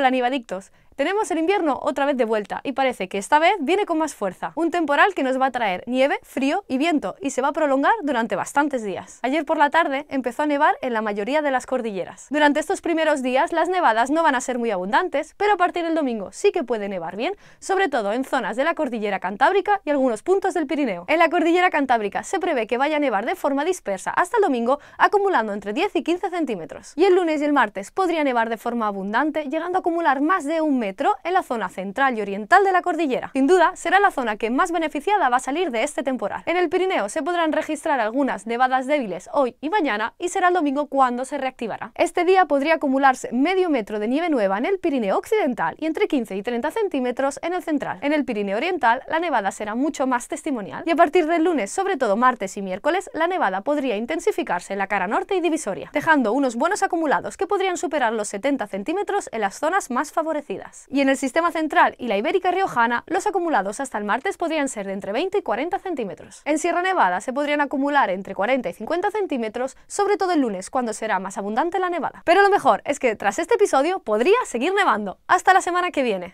Hola, Nivadictos. Tenemos el invierno otra vez de vuelta y parece que esta vez viene con más fuerza. Un temporal que nos va a traer nieve, frío y viento y se va a prolongar durante bastantes días. Ayer por la tarde empezó a nevar en la mayoría de las cordilleras. Durante estos primeros días las nevadas no van a ser muy abundantes, pero a partir del domingo sí que puede nevar bien, sobre todo en zonas de la cordillera cantábrica y algunos puntos del Pirineo. En la cordillera cantábrica se prevé que vaya a nevar de forma dispersa hasta el domingo, acumulando entre 10 y 15 centímetros. Y el lunes y el martes podría nevar de forma abundante, llegando a acumular más de un en la zona central y oriental de la cordillera. Sin duda, será la zona que más beneficiada va a salir de este temporal. En el Pirineo se podrán registrar algunas nevadas débiles hoy y mañana y será el domingo cuando se reactivará. Este día podría acumularse medio metro de nieve nueva en el Pirineo occidental y entre 15 y 30 centímetros en el central. En el Pirineo oriental, la nevada será mucho más testimonial y a partir del lunes, sobre todo martes y miércoles, la nevada podría intensificarse en la cara norte y divisoria, dejando unos buenos acumulados que podrían superar los 70 centímetros en las zonas más favorecidas. Y en el sistema central y la ibérica riojana, los acumulados hasta el martes podrían ser de entre 20 y 40 centímetros. En Sierra Nevada se podrían acumular entre 40 y 50 centímetros, sobre todo el lunes, cuando será más abundante la nevada. Pero lo mejor es que tras este episodio podría seguir nevando. Hasta la semana que viene.